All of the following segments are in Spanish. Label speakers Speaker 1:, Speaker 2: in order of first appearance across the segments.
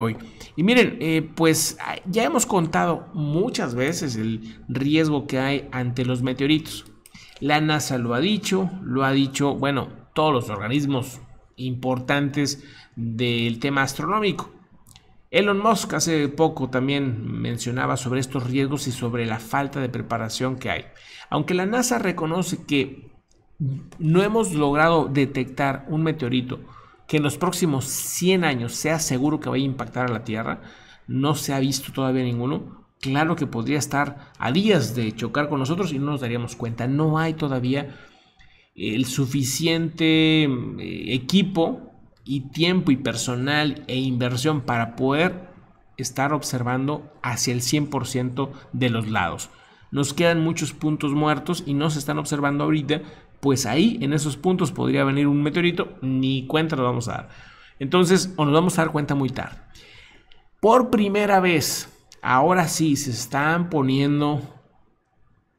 Speaker 1: Hoy. Y miren, eh, pues ya hemos contado muchas veces el riesgo que hay ante los meteoritos. La NASA lo ha dicho, lo ha dicho, bueno, todos los organismos importantes del tema astronómico. Elon Musk hace poco también mencionaba sobre estos riesgos y sobre la falta de preparación que hay. Aunque la NASA reconoce que no hemos logrado detectar un meteorito que en los próximos 100 años sea seguro que vaya a impactar a la Tierra, no se ha visto todavía ninguno. Claro que podría estar a días de chocar con nosotros y no nos daríamos cuenta. No hay todavía el suficiente eh, equipo y tiempo y personal e inversión para poder estar observando hacia el 100% de los lados. Nos quedan muchos puntos muertos y no se están observando ahorita pues ahí en esos puntos podría venir un meteorito, ni cuenta nos vamos a dar. Entonces, o nos vamos a dar cuenta muy tarde. Por primera vez, ahora sí se están poniendo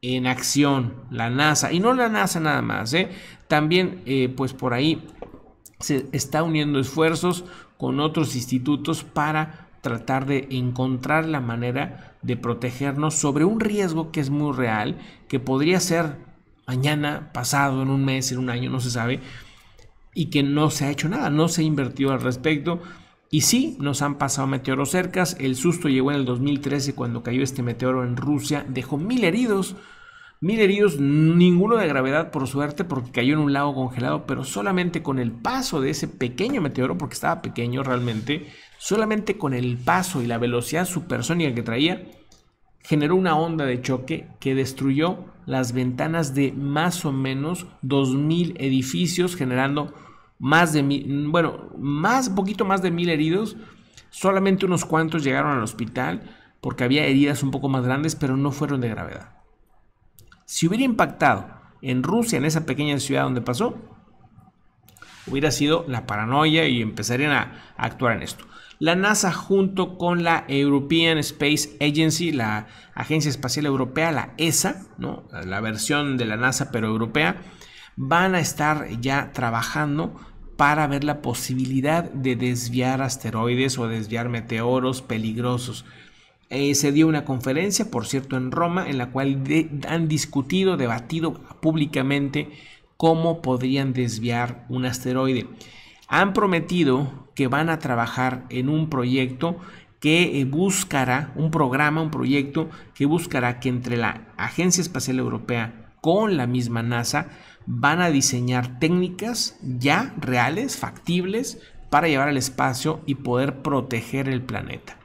Speaker 1: en acción la NASA, y no la NASA nada más, ¿eh? también eh, pues por ahí se está uniendo esfuerzos con otros institutos para tratar de encontrar la manera de protegernos sobre un riesgo que es muy real, que podría ser mañana, pasado, en un mes, en un año, no se sabe, y que no se ha hecho nada, no se ha invertido al respecto. Y sí, nos han pasado meteoros cercas, el susto llegó en el 2013 cuando cayó este meteoro en Rusia, dejó mil heridos, mil heridos, ninguno de gravedad por suerte porque cayó en un lago congelado, pero solamente con el paso de ese pequeño meteoro, porque estaba pequeño realmente, solamente con el paso y la velocidad supersónica que traía, generó una onda de choque que destruyó las ventanas de más o menos 2.000 edificios, generando más de mil, bueno, más, poquito más de mil heridos. Solamente unos cuantos llegaron al hospital porque había heridas un poco más grandes, pero no fueron de gravedad. Si hubiera impactado en Rusia, en esa pequeña ciudad donde pasó, hubiera sido la paranoia y empezarían a, actuar en esto. La NASA junto con la European Space Agency, la Agencia Espacial Europea, la ESA, ¿no? la versión de la NASA pero europea, van a estar ya trabajando para ver la posibilidad de desviar asteroides o desviar meteoros peligrosos. Eh, se dio una conferencia, por cierto, en Roma, en la cual han discutido, debatido públicamente cómo podrían desviar un asteroide. Han prometido que van a trabajar en un proyecto que eh, buscará, un programa, un proyecto que buscará que entre la Agencia Espacial Europea con la misma NASA van a diseñar técnicas ya reales, factibles, para llevar al espacio y poder proteger el planeta.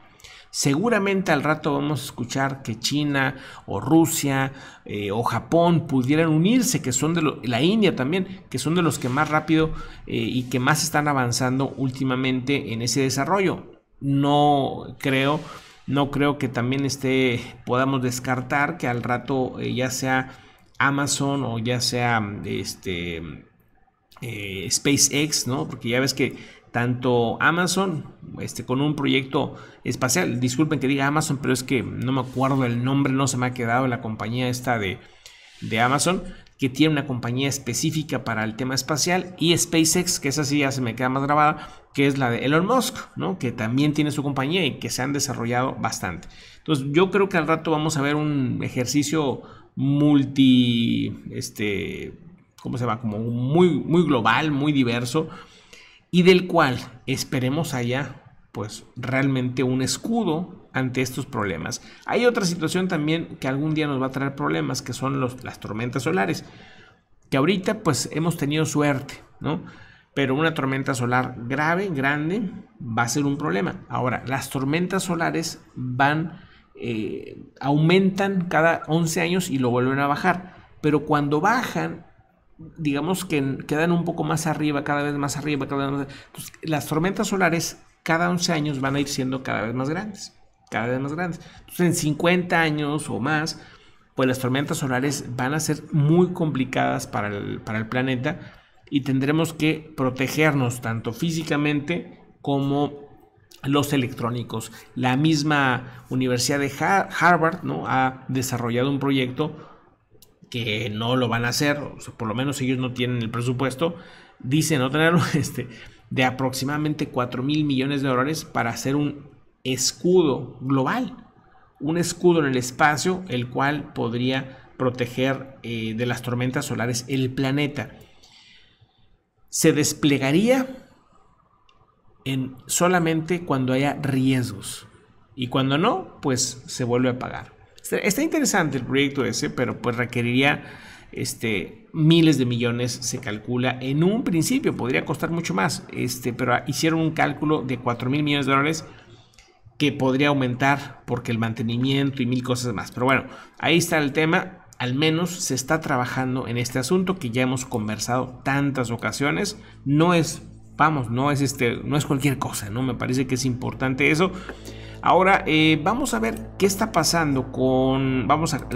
Speaker 1: Seguramente al rato vamos a escuchar que China o Rusia eh, o Japón pudieran unirse, que son de la India también, que son de los que más rápido eh, y que más están avanzando últimamente en ese desarrollo. No creo, no creo que también esté, podamos descartar que al rato eh, ya sea Amazon o ya sea este SpaceX, ¿no? Porque ya ves que tanto Amazon este, con un proyecto espacial. Disculpen que diga Amazon, pero es que no me acuerdo el nombre, no se me ha quedado la compañía esta de, de Amazon, que tiene una compañía específica para el tema espacial, y SpaceX, que esa sí ya se me queda más grabada, que es la de Elon Musk, ¿no? que también tiene su compañía y que se han desarrollado bastante. Entonces yo creo que al rato vamos a ver un ejercicio multi, este, ¿cómo se va Como muy, muy global, muy diverso, y del cual esperemos allá pues realmente un escudo ante estos problemas. Hay otra situación también que algún día nos va a traer problemas, que son las tormentas solares, que ahorita pues hemos tenido suerte, ¿no? Pero una tormenta solar grave, grande, va a ser un problema. Ahora, las tormentas solares van, eh, aumentan cada 11 años y lo vuelven a bajar, pero cuando bajan digamos que quedan un poco más arriba, cada vez más arriba, cada las tormentas solares cada 11 años van a ir siendo cada vez más grandes, cada vez más grandes. Entonces, en 50 años o más, pues las tormentas solares van a ser muy complicadas para el, planeta y tendremos que protegernos tanto físicamente como los electrónicos. La misma Universidad de Harvard ¿no? ha desarrollado un proyecto que no lo van a hacer, por lo menos ellos no tienen el presupuesto, dicen no tenerlo, este, de aproximadamente 4 mil millones de dólares para hacer un escudo global, un escudo en el espacio, el cual podría proteger eh, de las tormentas solares el planeta. Se desplegaría en solamente cuando haya riesgos y cuando no, pues se vuelve a pagar. Está interesante el proyecto ese, pero pues requeriría este, miles de millones se calcula en un principio, podría costar mucho más, este, pero ah, hicieron un cálculo de 4 mil millones de dólares que podría aumentar porque el mantenimiento y mil cosas más. Pero bueno, ahí está el tema. Al menos se está trabajando en este asunto que ya hemos conversado tantas ocasiones. No es, vamos, no es este, no es cualquier cosa, ¿no? Me parece que es importante eso. Ahora eh, vamos a ver qué está pasando con, vamos a